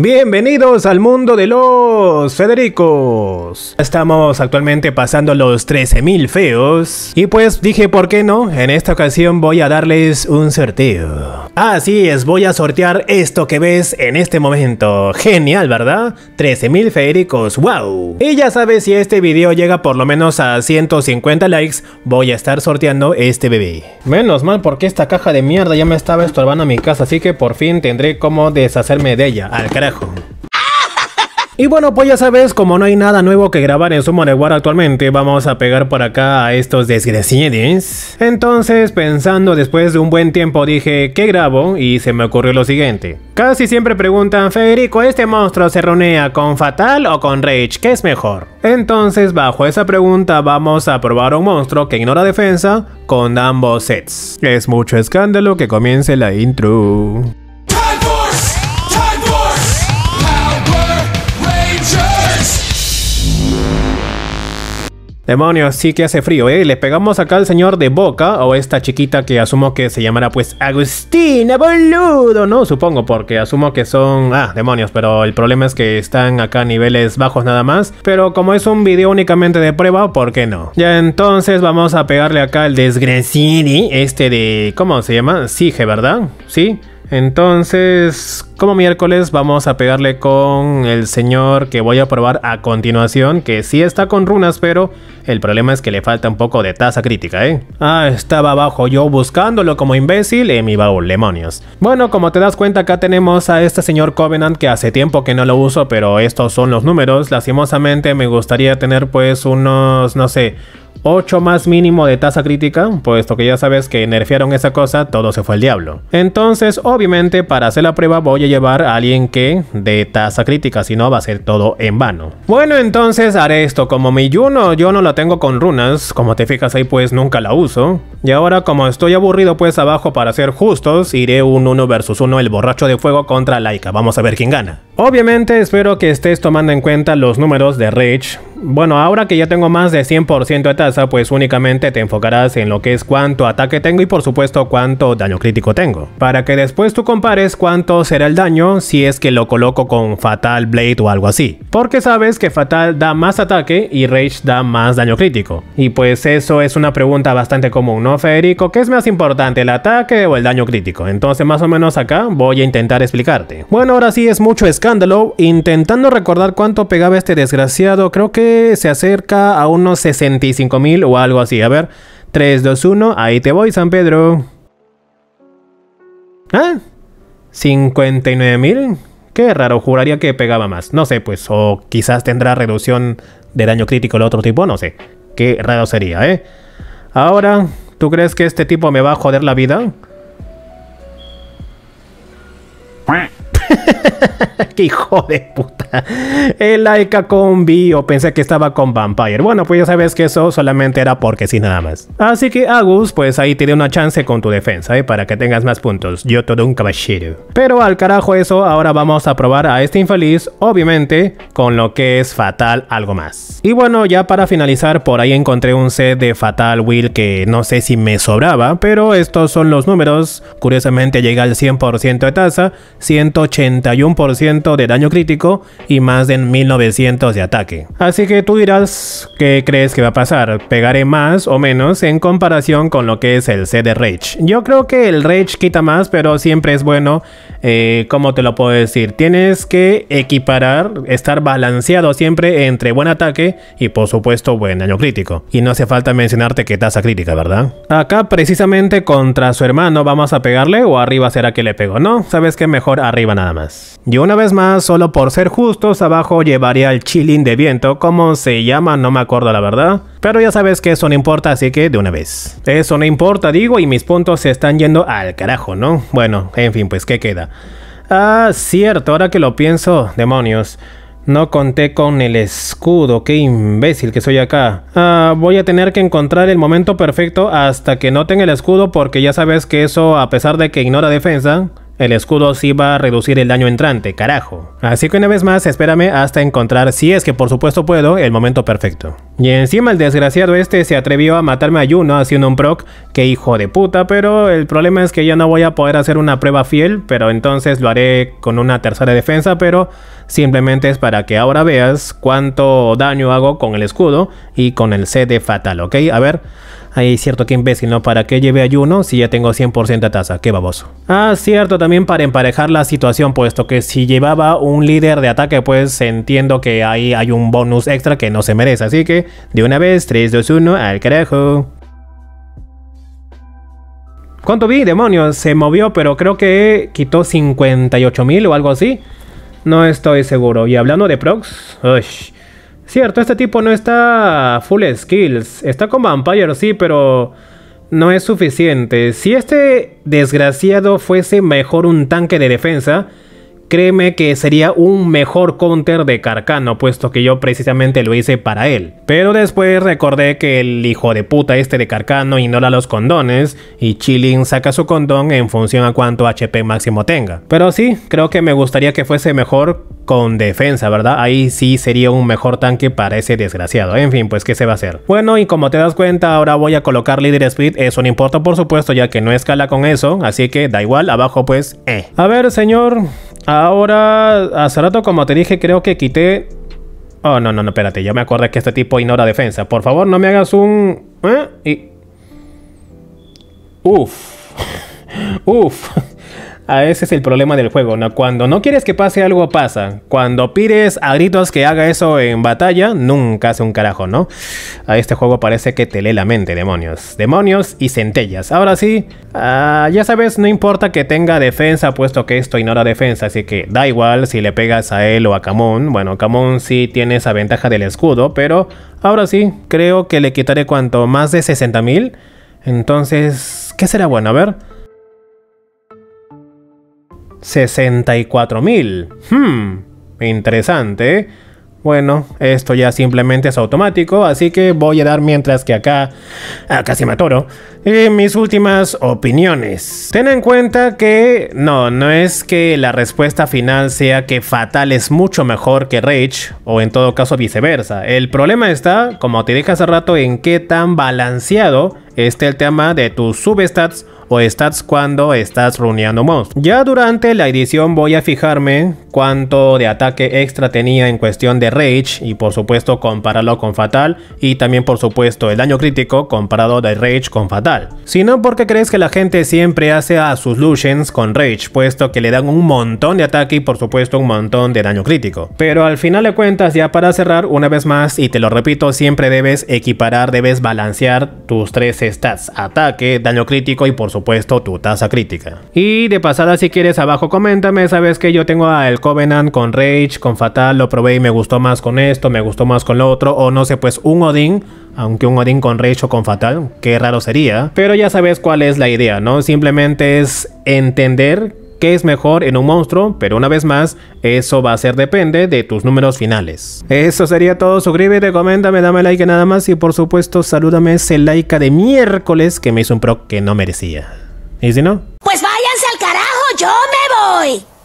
Bienvenidos al mundo de los Federicos. Estamos actualmente pasando los 13.000 feos. Y pues dije, ¿por qué no? En esta ocasión voy a darles un sorteo. Así es, voy a sortear esto que ves en este momento. Genial, ¿verdad? 13.000 Federicos, wow. Y ya sabes, si este video llega por lo menos a 150 likes, voy a estar sorteando este bebé. Menos mal porque esta caja de mierda ya me estaba estorbando a mi casa, así que por fin tendré cómo deshacerme de ella. Al carajo. Y bueno, pues ya sabes, como no hay nada nuevo que grabar en su War actualmente, vamos a pegar por acá a estos desgraciados. Entonces, pensando después de un buen tiempo, dije, ¿qué grabo? Y se me ocurrió lo siguiente. Casi siempre preguntan, Federico, ¿este monstruo se ronea con Fatal o con Rage? ¿Qué es mejor? Entonces, bajo esa pregunta, vamos a probar un monstruo que ignora defensa con ambos sets. Es mucho escándalo que comience la intro. Demonios, sí que hace frío, ¿eh? Le pegamos acá al señor de Boca, o esta chiquita que asumo que se llamará pues Agustina, boludo, ¿no? Supongo, porque asumo que son... Ah, demonios, pero el problema es que están acá a niveles bajos nada más. Pero como es un video únicamente de prueba, ¿por qué no? Ya entonces vamos a pegarle acá al desgraciini, este de... ¿Cómo se llama? Sige, ¿verdad? ¿Sí? Entonces, como miércoles, vamos a pegarle con el señor que voy a probar a continuación, que sí está con runas, pero el problema es que le falta un poco de tasa crítica, ¿eh? Ah, estaba abajo yo buscándolo como imbécil en mi baúl, demonios. Bueno, como te das cuenta, acá tenemos a este señor Covenant, que hace tiempo que no lo uso, pero estos son los números. Lastimosamente me gustaría tener pues unos, no sé, 8 más mínimo de tasa crítica, puesto que ya sabes que nerfearon esa cosa, todo se fue al diablo. Entonces, obviamente, para hacer la prueba voy a llevar a alguien que de tasa crítica, si no va a ser todo en vano. Bueno, entonces haré esto. Como mi Juno yo no la tengo con runas, como te fijas ahí pues nunca la uso. Y ahora como estoy aburrido pues abajo para ser justos, iré un 1 versus 1 el borracho de fuego contra Laika. Vamos a ver quién gana. Obviamente espero que estés tomando en cuenta los números de Rage, bueno, ahora que ya tengo más de 100% de tasa, pues únicamente te enfocarás en lo que es cuánto ataque tengo y por supuesto cuánto daño crítico tengo. Para que después tú compares cuánto será el daño si es que lo coloco con Fatal Blade o algo así. Porque sabes que Fatal da más ataque y Rage da más daño crítico. Y pues eso es una pregunta bastante común, ¿no Federico? ¿Qué es más importante, el ataque o el daño crítico? Entonces más o menos acá voy a intentar explicarte. Bueno, ahora sí es mucho escándalo. Intentando recordar cuánto pegaba este desgraciado, creo que se acerca a unos 65 mil o algo así. A ver, 3, 2, 1, ahí te voy, San Pedro. ¿Ah? 59 mil. Qué raro, juraría que pegaba más. No sé, pues, o quizás tendrá reducción de daño crítico el otro tipo, no sé. Qué raro sería, ¿eh? Ahora, ¿tú crees que este tipo me va a joder la vida? ¡Qué hijo de puta! El con combi o pensé que estaba con Vampire. Bueno, pues ya sabes que eso solamente era porque sí nada más. Así que Agus, pues ahí te di una chance con tu defensa, ¿eh? Para que tengas más puntos. Yo todo un caballero. Pero al carajo eso, ahora vamos a probar a este infeliz, obviamente, con lo que es Fatal algo más. Y bueno, ya para finalizar, por ahí encontré un set de Fatal Will que no sé si me sobraba, pero estos son los números. Curiosamente llega al 100% de tasa, 180 81% de daño crítico y más de 1900 de ataque. Así que tú dirás qué crees que va a pasar, pegaré más o menos en comparación con lo que es el C de Rage. Yo creo que el Rage quita más, pero siempre es bueno, eh, ¿cómo te lo puedo decir, tienes que equiparar, estar balanceado siempre entre buen ataque y por supuesto buen daño crítico. Y no hace falta mencionarte que tasa crítica, ¿verdad? Acá precisamente contra su hermano vamos a pegarle o arriba será que le pego, ¿no? Sabes que mejor arriba nada más. Y una vez más, solo por ser justos, abajo llevaría el chilling de viento, como se llama, no me acuerdo la verdad. Pero ya sabes que eso no importa, así que de una vez. Eso no importa, digo, y mis puntos se están yendo al carajo, ¿no? Bueno, en fin, pues, ¿qué queda? Ah, cierto, ahora que lo pienso, demonios. No conté con el escudo, qué imbécil que soy acá. Ah, voy a tener que encontrar el momento perfecto hasta que noten el escudo porque ya sabes que eso, a pesar de que ignora defensa, el escudo sí va a reducir el daño entrante, carajo. Así que una vez más, espérame hasta encontrar, si es que por supuesto puedo, el momento perfecto. Y encima el desgraciado este se atrevió a matarme a Juno haciendo un proc, que hijo de puta, pero el problema es que ya no voy a poder hacer una prueba fiel, pero entonces lo haré con una tercera defensa, pero simplemente es para que ahora veas cuánto daño hago con el escudo y con el CD fatal, ¿ok? A ver... Ahí cierto que imbécil, ¿no? ¿Para qué lleve ayuno si ya tengo 100% de tasa? Qué baboso. Ah, cierto, también para emparejar la situación, puesto que si llevaba un líder de ataque, pues entiendo que ahí hay un bonus extra que no se merece. Así que, de una vez, 3, 2, 1, al carajo. ¿Cuánto vi? Demonios, se movió, pero creo que quitó 58 mil o algo así. No estoy seguro. Y hablando de procs, uy, Cierto, este tipo no está full skills. Está con Vampire, sí, pero no es suficiente. Si este desgraciado fuese mejor un tanque de defensa, Créeme que sería un mejor counter de Carcano, puesto que yo precisamente lo hice para él. Pero después recordé que el hijo de puta este de Carcano ignora los condones y Chilling saca su condón en función a cuánto HP máximo tenga. Pero sí, creo que me gustaría que fuese mejor con defensa, ¿verdad? Ahí sí sería un mejor tanque para ese desgraciado. En fin, pues qué se va a hacer. Bueno, y como te das cuenta, ahora voy a colocar líder speed. Eso no importa, por supuesto, ya que no escala con eso. Así que da igual, abajo pues, eh. A ver, señor... Ahora, hace rato, como te dije, creo que quité. Oh, no, no, no, espérate. Yo me acordé que este tipo ignora defensa. Por favor, no me hagas un. ¿Eh? Y... Uf. Uf. A ah, ese es el problema del juego, ¿no? Cuando no quieres que pase algo, pasa. Cuando pides a gritos que haga eso en batalla, nunca hace un carajo, ¿no? A este juego parece que te lee la mente, demonios. Demonios y centellas. Ahora sí, ah, ya sabes, no importa que tenga defensa, puesto que esto ignora defensa, así que da igual si le pegas a él o a Camón. Bueno, Camón sí tiene esa ventaja del escudo, pero ahora sí, creo que le quitaré cuanto más de 60.000. Entonces, ¿qué será bueno? A ver... 64.000. Hmm, interesante. Bueno, esto ya simplemente es automático, así que voy a dar mientras que acá, acá casi me atoro, eh, mis últimas opiniones. Ten en cuenta que no, no es que la respuesta final sea que Fatal es mucho mejor que Rage, o en todo caso viceversa. El problema está, como te dije hace rato, en qué tan balanceado este el tema de tus substats o stats cuando estás runeando mobs. Ya durante la edición voy a fijarme cuánto de ataque extra tenía en cuestión de Rage y por supuesto compararlo con Fatal y también por supuesto el daño crítico comparado de Rage con Fatal. Si no porque crees que la gente siempre hace a sus Lucians con Rage puesto que le dan un montón de ataque y por supuesto un montón de daño crítico. Pero al final de cuentas ya para cerrar una vez más y te lo repito siempre debes equiparar, debes balancear tus 13 estás ataque, daño crítico y por supuesto tu tasa crítica. Y de pasada si quieres abajo coméntame, sabes que yo tengo a el Covenant con Rage, con Fatal, lo probé y me gustó más con esto, me gustó más con lo otro, o no sé, pues un Odin aunque un Odín con Rage o con Fatal, qué raro sería. Pero ya sabes cuál es la idea, ¿no? Simplemente es entender qué es mejor en un monstruo, pero una vez más, eso va a ser depende de tus números finales. Eso sería todo, suscríbete, coméntame, dame like nada más y por supuesto salúdame ese like de miércoles que me hizo un pro que no merecía. ¿Y si no? Pues váyanse al carajo, yo me voy.